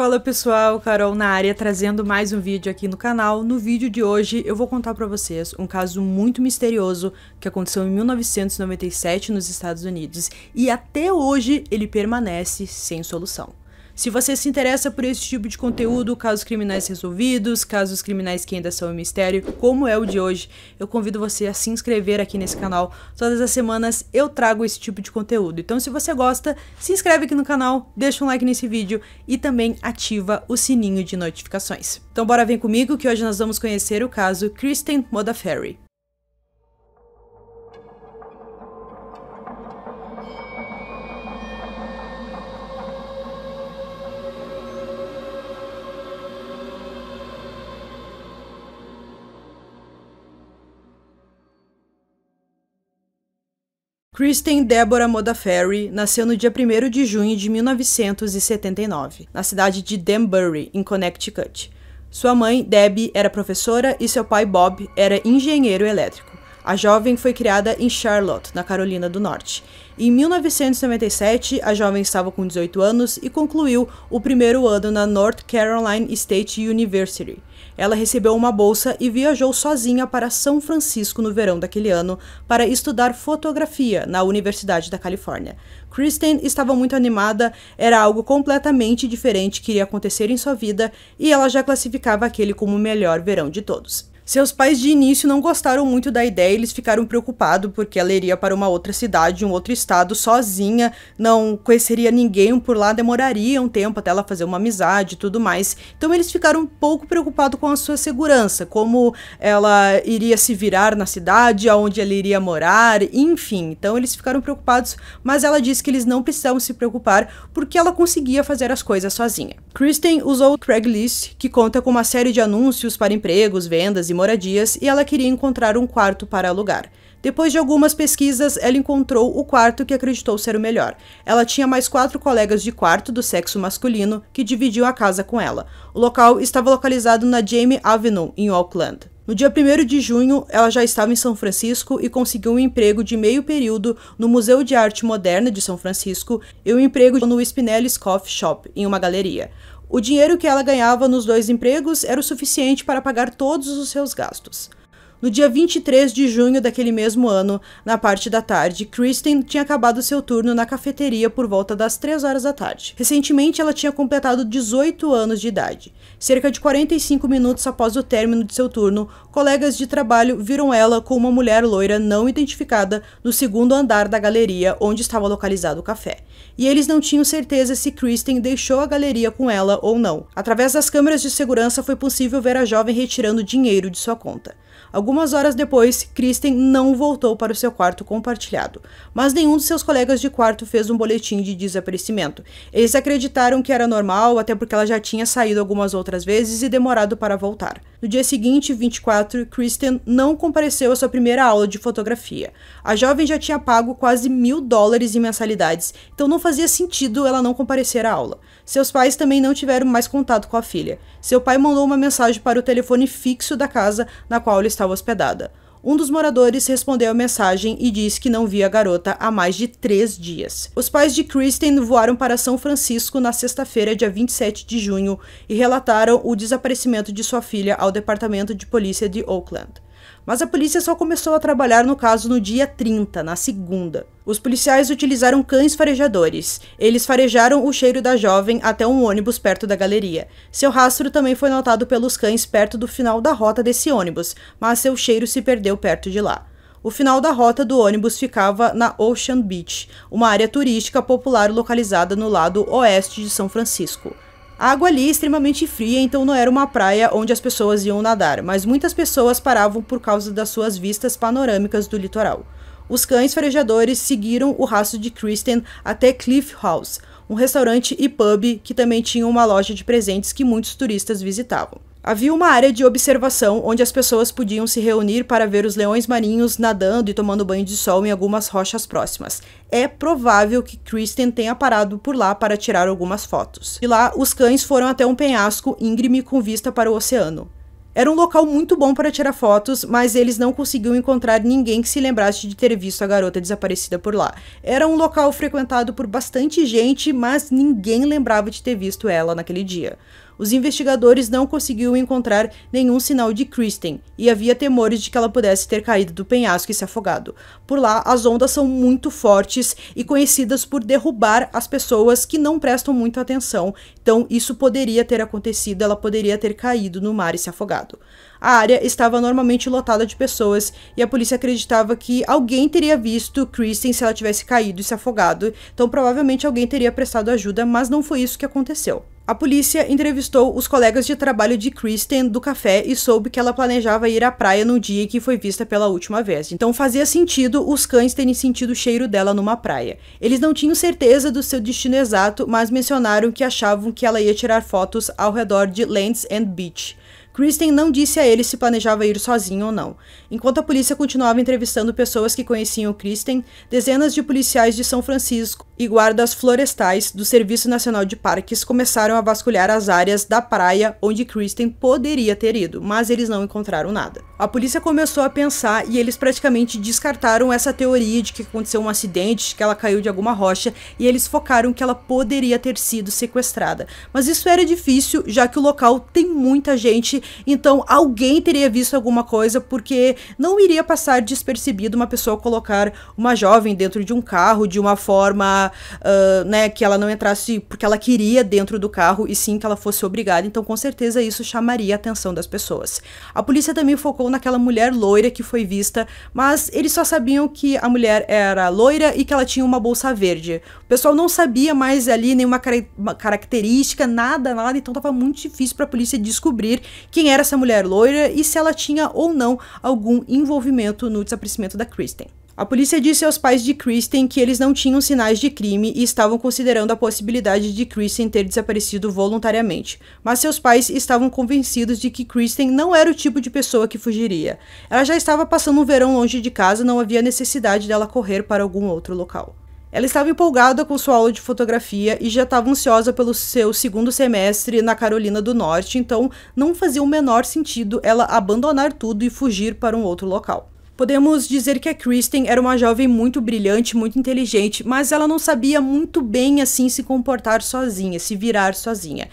Fala pessoal, Carol na área trazendo mais um vídeo aqui no canal. No vídeo de hoje eu vou contar para vocês um caso muito misterioso que aconteceu em 1997 nos Estados Unidos e até hoje ele permanece sem solução. Se você se interessa por esse tipo de conteúdo, casos criminais resolvidos, casos criminais que ainda são um mistério, como é o de hoje, eu convido você a se inscrever aqui nesse canal. Todas as semanas eu trago esse tipo de conteúdo. Então, se você gosta, se inscreve aqui no canal, deixa um like nesse vídeo e também ativa o sininho de notificações. Então, bora vem comigo que hoje nós vamos conhecer o caso Kristen Modafferi. Kristen Deborah Modafferi nasceu no dia 1 de junho de 1979, na cidade de Danbury, em Connecticut. Sua mãe, Debbie, era professora e seu pai, Bob, era engenheiro elétrico. A jovem foi criada em Charlotte, na Carolina do Norte. Em 1997, a jovem estava com 18 anos e concluiu o primeiro ano na North Carolina State University ela recebeu uma bolsa e viajou sozinha para São Francisco no verão daquele ano para estudar fotografia na Universidade da Califórnia. Kristen estava muito animada, era algo completamente diferente que iria acontecer em sua vida e ela já classificava aquele como o melhor verão de todos. Seus pais de início não gostaram muito da ideia e eles ficaram preocupados porque ela iria para uma outra cidade, um outro estado, sozinha, não conheceria ninguém por lá, demoraria um tempo até ela fazer uma amizade e tudo mais. Então eles ficaram um pouco preocupados com a sua segurança, como ela iria se virar na cidade, aonde ela iria morar, enfim. Então eles ficaram preocupados, mas ela disse que eles não precisavam se preocupar porque ela conseguia fazer as coisas sozinha. Kristen usou o Craigslist, que conta com uma série de anúncios para empregos, vendas e moradias, e ela queria encontrar um quarto para alugar. Depois de algumas pesquisas, ela encontrou o quarto que acreditou ser o melhor. Ela tinha mais quatro colegas de quarto do sexo masculino que dividiam a casa com ela. O local estava localizado na Jamie Avenue, em Auckland. No dia 1 de junho, ela já estava em São Francisco e conseguiu um emprego de meio período no Museu de Arte Moderna de São Francisco e um emprego no Spinelli's Coffee Shop, em uma galeria. O dinheiro que ela ganhava nos dois empregos era o suficiente para pagar todos os seus gastos. No dia 23 de junho daquele mesmo ano, na parte da tarde, Kristen tinha acabado seu turno na cafeteria por volta das 3 horas da tarde. Recentemente, ela tinha completado 18 anos de idade. Cerca de 45 minutos após o término de seu turno, colegas de trabalho viram ela com uma mulher loira não identificada no segundo andar da galeria onde estava localizado o café. E eles não tinham certeza se Kristen deixou a galeria com ela ou não. Através das câmeras de segurança foi possível ver a jovem retirando dinheiro de sua conta. Algumas horas depois, Kristen não voltou para o seu quarto compartilhado, mas nenhum de seus colegas de quarto fez um boletim de desaparecimento. Eles acreditaram que era normal, até porque ela já tinha saído algumas outras vezes e demorado para voltar. No dia seguinte, 24, Kristen não compareceu à sua primeira aula de fotografia. A jovem já tinha pago quase mil dólares em mensalidades, então não fazia sentido ela não comparecer à aula. Seus pais também não tiveram mais contato com a filha. Seu pai mandou uma mensagem para o telefone fixo da casa na qual ela estava hospedada. Um dos moradores respondeu a mensagem e disse que não via a garota há mais de três dias. Os pais de Kristen voaram para São Francisco na sexta-feira, dia 27 de junho, e relataram o desaparecimento de sua filha ao Departamento de Polícia de Oakland. Mas a polícia só começou a trabalhar no caso no dia 30, na segunda. Os policiais utilizaram cães farejadores. Eles farejaram o cheiro da jovem até um ônibus perto da galeria. Seu rastro também foi notado pelos cães perto do final da rota desse ônibus, mas seu cheiro se perdeu perto de lá. O final da rota do ônibus ficava na Ocean Beach, uma área turística popular localizada no lado oeste de São Francisco. A água ali é extremamente fria, então não era uma praia onde as pessoas iam nadar, mas muitas pessoas paravam por causa das suas vistas panorâmicas do litoral. Os cães farejadores seguiram o rastro de Kristen até Cliff House, um restaurante e pub que também tinha uma loja de presentes que muitos turistas visitavam. Havia uma área de observação onde as pessoas podiam se reunir para ver os leões marinhos nadando e tomando banho de sol em algumas rochas próximas. É provável que Kristen tenha parado por lá para tirar algumas fotos. E lá, os cães foram até um penhasco íngreme com vista para o oceano. Era um local muito bom para tirar fotos, mas eles não conseguiam encontrar ninguém que se lembrasse de ter visto a garota desaparecida por lá. Era um local frequentado por bastante gente, mas ninguém lembrava de ter visto ela naquele dia os investigadores não conseguiram encontrar nenhum sinal de Kristen e havia temores de que ela pudesse ter caído do penhasco e se afogado. Por lá, as ondas são muito fortes e conhecidas por derrubar as pessoas que não prestam muita atenção, então isso poderia ter acontecido, ela poderia ter caído no mar e se afogado. A área estava normalmente lotada de pessoas e a polícia acreditava que alguém teria visto Kristen se ela tivesse caído e se afogado, então provavelmente alguém teria prestado ajuda, mas não foi isso que aconteceu. A polícia entrevistou os colegas de trabalho de Kristen do café e soube que ela planejava ir à praia no dia em que foi vista pela última vez. Então fazia sentido os cães terem sentido o cheiro dela numa praia. Eles não tinham certeza do seu destino exato, mas mencionaram que achavam que ela ia tirar fotos ao redor de Lands End Beach. Kristen não disse a ele se planejava ir sozinho ou não. Enquanto a polícia continuava entrevistando pessoas que conheciam Kristen, dezenas de policiais de São Francisco e guardas florestais do Serviço Nacional de Parques começaram a vasculhar as áreas da praia onde Kristen poderia ter ido, mas eles não encontraram nada. A polícia começou a pensar e eles praticamente descartaram essa teoria de que aconteceu um acidente, que ela caiu de alguma rocha, e eles focaram que ela poderia ter sido sequestrada. Mas isso era difícil, já que o local tem muita gente, então alguém teria visto alguma coisa, porque não iria passar despercebido uma pessoa colocar uma jovem dentro de um carro de uma forma uh, né, que ela não entrasse porque ela queria dentro do carro e sim que ela fosse obrigada. Então, com certeza, isso chamaria a atenção das pessoas. A polícia também focou naquela mulher loira que foi vista, mas eles só sabiam que a mulher era loira e que ela tinha uma bolsa verde. O pessoal não sabia mais ali nenhuma car característica, nada, nada, então estava muito difícil para a polícia descobrir quem era essa mulher loira e se ela tinha ou não algum envolvimento no desaparecimento da Kristen. A polícia disse aos pais de Kristen que eles não tinham sinais de crime e estavam considerando a possibilidade de Kristen ter desaparecido voluntariamente, mas seus pais estavam convencidos de que Kristen não era o tipo de pessoa que fugiria. Ela já estava passando um verão longe de casa, não havia necessidade dela correr para algum outro local. Ela estava empolgada com sua aula de fotografia e já estava ansiosa pelo seu segundo semestre na Carolina do Norte, então não fazia o menor sentido ela abandonar tudo e fugir para um outro local. Podemos dizer que a Kristen era uma jovem muito brilhante, muito inteligente, mas ela não sabia muito bem assim se comportar sozinha, se virar sozinha.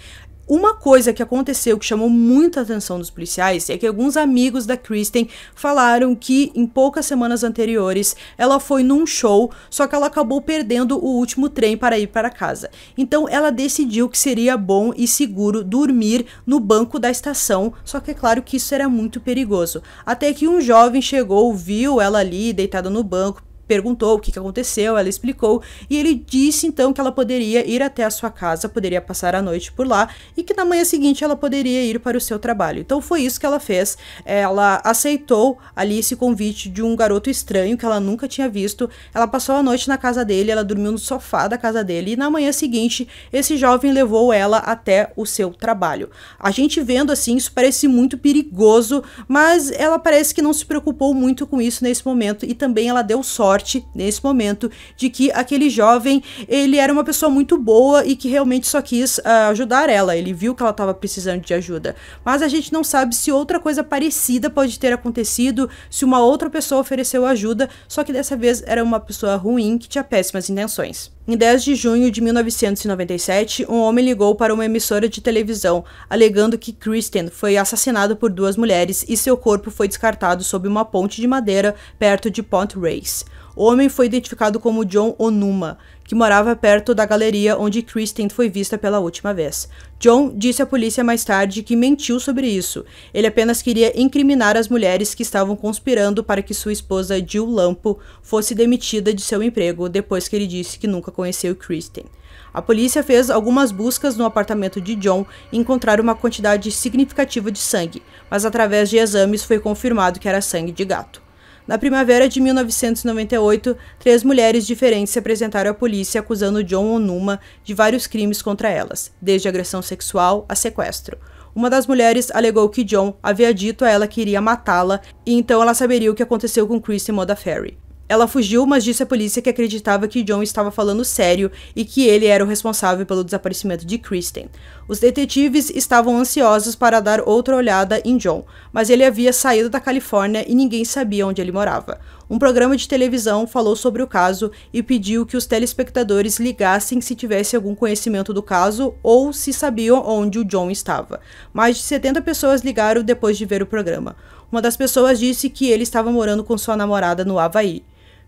Uma coisa que aconteceu que chamou muita atenção dos policiais é que alguns amigos da Kristen falaram que em poucas semanas anteriores ela foi num show, só que ela acabou perdendo o último trem para ir para casa. Então ela decidiu que seria bom e seguro dormir no banco da estação, só que é claro que isso era muito perigoso. Até que um jovem chegou, viu ela ali deitada no banco, perguntou o que, que aconteceu, ela explicou, e ele disse então que ela poderia ir até a sua casa, poderia passar a noite por lá e que na manhã seguinte ela poderia ir para o seu trabalho. Então foi isso que ela fez. É, ela aceitou ali esse convite de um garoto estranho que ela nunca tinha visto. Ela passou a noite na casa dele, ela dormiu no sofá da casa dele e na manhã seguinte esse jovem levou ela até o seu trabalho. A gente vendo assim, isso parece muito perigoso, mas ela parece que não se preocupou muito com isso nesse momento e também ela deu sorte forte nesse momento de que aquele jovem ele era uma pessoa muito boa e que realmente só quis uh, ajudar ela. Ele viu que ela estava precisando de ajuda. Mas a gente não sabe se outra coisa parecida pode ter acontecido, se uma outra pessoa ofereceu ajuda, só que dessa vez era uma pessoa ruim que tinha péssimas intenções. Em 10 de junho de 1997, um homem ligou para uma emissora de televisão alegando que Kristen foi assassinada por duas mulheres e seu corpo foi descartado sob uma ponte de madeira perto de Pont Race. O homem foi identificado como John Onuma, que morava perto da galeria onde Kristen foi vista pela última vez. John disse à polícia mais tarde que mentiu sobre isso. Ele apenas queria incriminar as mulheres que estavam conspirando para que sua esposa Jill Lampo fosse demitida de seu emprego depois que ele disse que nunca conheceu Kristen. A polícia fez algumas buscas no apartamento de John e encontraram uma quantidade significativa de sangue, mas através de exames foi confirmado que era sangue de gato. Na primavera de 1998, três mulheres diferentes se apresentaram à polícia acusando John Onuma de vários crimes contra elas, desde agressão sexual a sequestro. Uma das mulheres alegou que John havia dito a ela que iria matá-la e então ela saberia o que aconteceu com Christy Ferry. Ela fugiu, mas disse à polícia que acreditava que John estava falando sério e que ele era o responsável pelo desaparecimento de Kristen. Os detetives estavam ansiosos para dar outra olhada em John, mas ele havia saído da Califórnia e ninguém sabia onde ele morava. Um programa de televisão falou sobre o caso e pediu que os telespectadores ligassem se tivesse algum conhecimento do caso ou se sabiam onde o John estava. Mais de 70 pessoas ligaram depois de ver o programa. Uma das pessoas disse que ele estava morando com sua namorada no Havaí.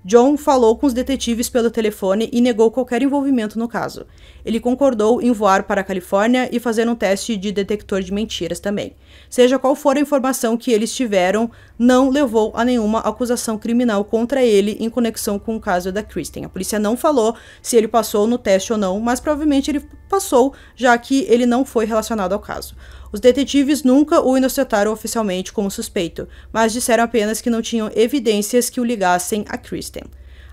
John falou com os detetives pelo telefone e negou qualquer envolvimento no caso. Ele concordou em voar para a Califórnia e fazer um teste de detector de mentiras também. Seja qual for a informação que eles tiveram, não levou a nenhuma acusação criminal contra ele em conexão com o caso da Kristen. A polícia não falou se ele passou no teste ou não, mas provavelmente ele passou, já que ele não foi relacionado ao caso. Os detetives nunca o inocentaram oficialmente como suspeito, mas disseram apenas que não tinham evidências que o ligassem a Kristen.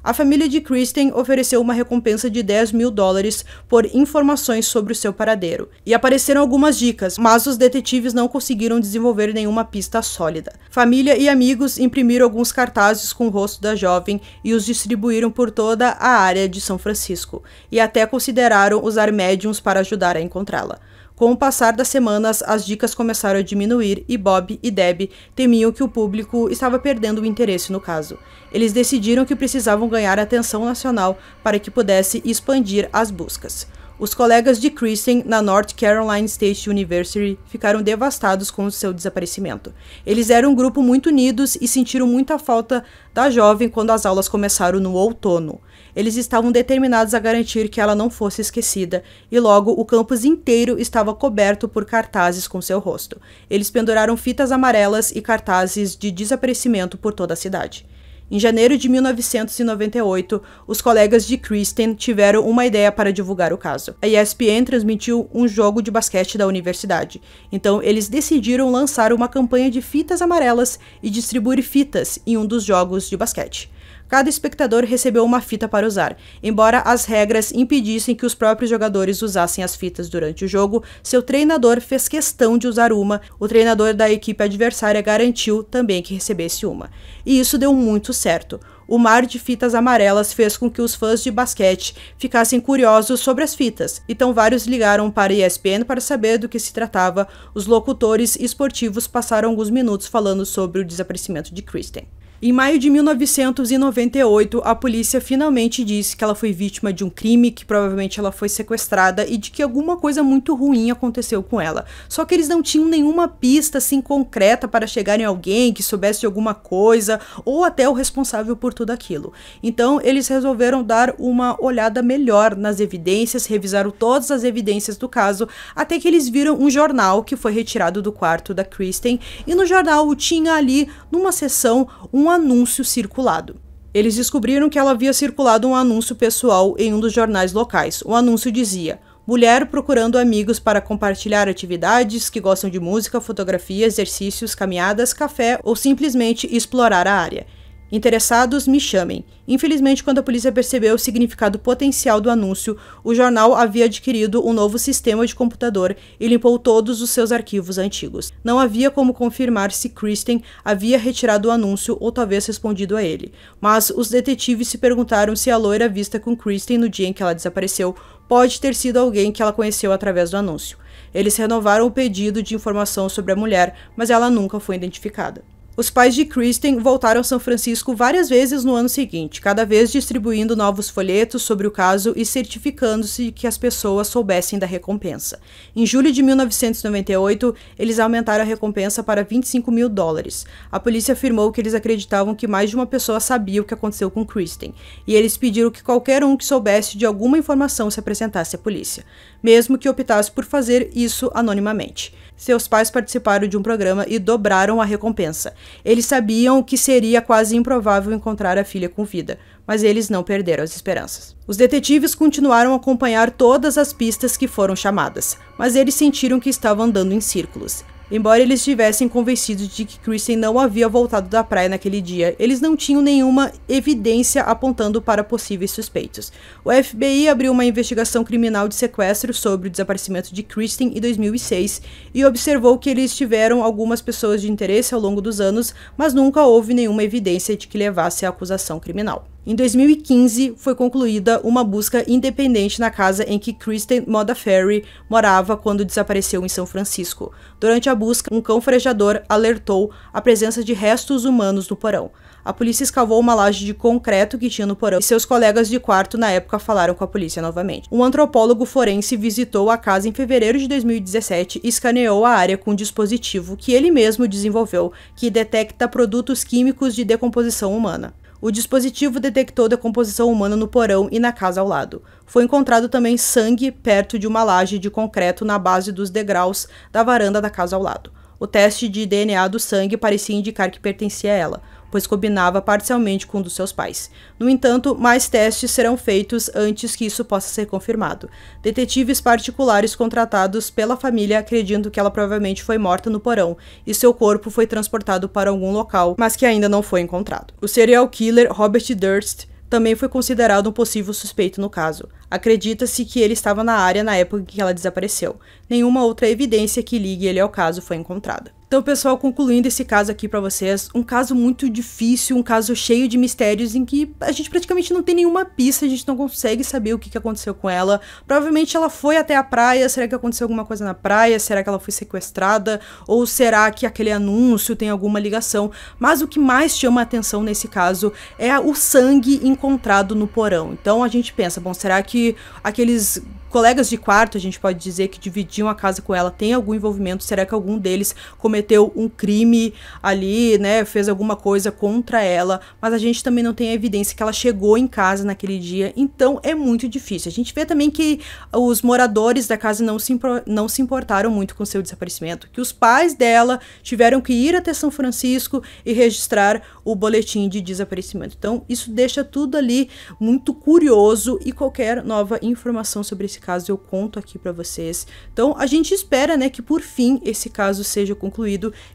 A família de Kristen ofereceu uma recompensa de 10 mil dólares por informações sobre o seu paradeiro. E apareceram algumas dicas, mas os detetives não conseguiram desenvolver nenhuma pista sólida. Família e amigos imprimiram alguns cartazes com o rosto da jovem e os distribuíram por toda a área de São Francisco, e até consideraram usar médiums para ajudar a encontrá-la. Com o passar das semanas, as dicas começaram a diminuir e Bob e Deb temiam que o público estava perdendo o interesse no caso. Eles decidiram que precisavam ganhar atenção nacional para que pudesse expandir as buscas. Os colegas de Kristen na North Carolina State University ficaram devastados com o seu desaparecimento. Eles eram um grupo muito unidos e sentiram muita falta da jovem quando as aulas começaram no outono. Eles estavam determinados a garantir que ela não fosse esquecida, e logo o campus inteiro estava coberto por cartazes com seu rosto. Eles penduraram fitas amarelas e cartazes de desaparecimento por toda a cidade. Em janeiro de 1998, os colegas de Kristen tiveram uma ideia para divulgar o caso. A ESPN transmitiu um jogo de basquete da universidade, então eles decidiram lançar uma campanha de fitas amarelas e distribuir fitas em um dos jogos de basquete. Cada espectador recebeu uma fita para usar. Embora as regras impedissem que os próprios jogadores usassem as fitas durante o jogo, seu treinador fez questão de usar uma, o treinador da equipe adversária garantiu também que recebesse uma. E isso deu muito certo. O mar de fitas amarelas fez com que os fãs de basquete ficassem curiosos sobre as fitas, então vários ligaram para a ESPN para saber do que se tratava. Os locutores esportivos passaram alguns minutos falando sobre o desaparecimento de Kristen. Em maio de 1998, a polícia finalmente disse que ela foi vítima de um crime, que provavelmente ela foi sequestrada e de que alguma coisa muito ruim aconteceu com ela. Só que eles não tinham nenhuma pista assim concreta para chegar em alguém que soubesse de alguma coisa ou até o responsável por tudo aquilo. Então, eles resolveram dar uma olhada melhor nas evidências, revisaram todas as evidências do caso, até que eles viram um jornal que foi retirado do quarto da Kristen e no jornal tinha ali numa seção um um anúncio circulado. Eles descobriram que ela havia circulado um anúncio pessoal em um dos jornais locais. O anúncio dizia: mulher procurando amigos para compartilhar atividades que gostam de música, fotografia, exercícios, caminhadas, café ou simplesmente explorar a área. Interessados, me chamem. Infelizmente, quando a polícia percebeu o significado potencial do anúncio, o jornal havia adquirido um novo sistema de computador e limpou todos os seus arquivos antigos. Não havia como confirmar se Kristen havia retirado o anúncio ou talvez respondido a ele, mas os detetives se perguntaram se a loira vista com Kristen no dia em que ela desapareceu pode ter sido alguém que ela conheceu através do anúncio. Eles renovaram o pedido de informação sobre a mulher, mas ela nunca foi identificada. Os pais de Kristen voltaram a São Francisco várias vezes no ano seguinte, cada vez distribuindo novos folhetos sobre o caso e certificando-se de que as pessoas soubessem da recompensa. Em julho de 1998, eles aumentaram a recompensa para 25 mil dólares. A polícia afirmou que eles acreditavam que mais de uma pessoa sabia o que aconteceu com Kristen, e eles pediram que qualquer um que soubesse de alguma informação se apresentasse à polícia, mesmo que optasse por fazer isso anonimamente. Seus pais participaram de um programa e dobraram a recompensa. Eles sabiam que seria quase improvável encontrar a filha com vida, mas eles não perderam as esperanças. Os detetives continuaram a acompanhar todas as pistas que foram chamadas, mas eles sentiram que estavam andando em círculos. Embora eles estivessem convencidos de que Kristen não havia voltado da praia naquele dia, eles não tinham nenhuma evidência apontando para possíveis suspeitos. O FBI abriu uma investigação criminal de sequestro sobre o desaparecimento de Kristen em 2006 e observou que eles tiveram algumas pessoas de interesse ao longo dos anos, mas nunca houve nenhuma evidência de que levasse à acusação criminal. Em 2015, foi concluída uma busca independente na casa em que Kristen Modafferi morava quando desapareceu em São Francisco. Durante a busca, um cão farejador alertou a presença de restos humanos no porão. A polícia escavou uma laje de concreto que tinha no porão e seus colegas de quarto na época falaram com a polícia novamente. Um antropólogo forense visitou a casa em fevereiro de 2017 e escaneou a área com um dispositivo que ele mesmo desenvolveu que detecta produtos químicos de decomposição humana. O dispositivo detectou decomposição humana no porão e na casa ao lado. Foi encontrado também sangue perto de uma laje de concreto na base dos degraus da varanda da casa ao lado. O teste de DNA do sangue parecia indicar que pertencia a ela pois combinava parcialmente com um dos seus pais. No entanto, mais testes serão feitos antes que isso possa ser confirmado. Detetives particulares contratados pela família acreditam que ela provavelmente foi morta no porão e seu corpo foi transportado para algum local, mas que ainda não foi encontrado. O serial killer Robert Durst também foi considerado um possível suspeito no caso. Acredita-se que ele estava na área na época em que ela desapareceu. Nenhuma outra evidência que ligue ele ao caso foi encontrada. Então, pessoal, concluindo esse caso aqui para vocês, um caso muito difícil, um caso cheio de mistérios em que a gente praticamente não tem nenhuma pista, a gente não consegue saber o que, aconteceu com ela. Provavelmente ela foi até a praia, será que aconteceu alguma coisa na praia? Será que ela foi sequestrada? Ou será que aquele anúncio tem alguma ligação? Mas o que mais chama a atenção nesse caso é o sangue encontrado no porão. Então a gente pensa, bom, será que aqueles colegas de quarto, a gente pode dizer que dividiam a casa com ela, tem algum envolvimento? Será que algum deles cometeu cometeu um crime ali, né, fez alguma coisa contra ela, mas a gente também não tem a evidência que ela chegou em casa naquele dia, então é muito difícil. A gente vê também que os moradores da casa não se, não se importaram muito com seu desaparecimento, que os pais dela tiveram que ir até São Francisco e registrar o boletim de desaparecimento. Então, isso deixa tudo ali muito curioso e qualquer nova informação sobre esse caso eu conto aqui para vocês. Então, a gente espera, né, que por fim esse caso seja concluído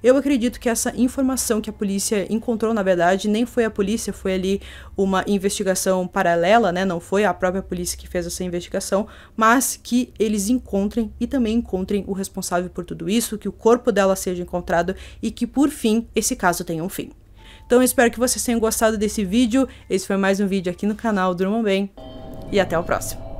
eu acredito que essa informação que a polícia encontrou, na verdade, nem foi a polícia, foi ali uma investigação paralela, né? Não foi a própria polícia que fez essa investigação, mas que eles encontrem e também encontrem o responsável por tudo isso, que o corpo dela seja encontrado e que, por fim, esse caso tenha um fim. Então espero que vocês tenham gostado desse vídeo. Esse foi mais um vídeo aqui no canal Durmam Bem e até o próximo.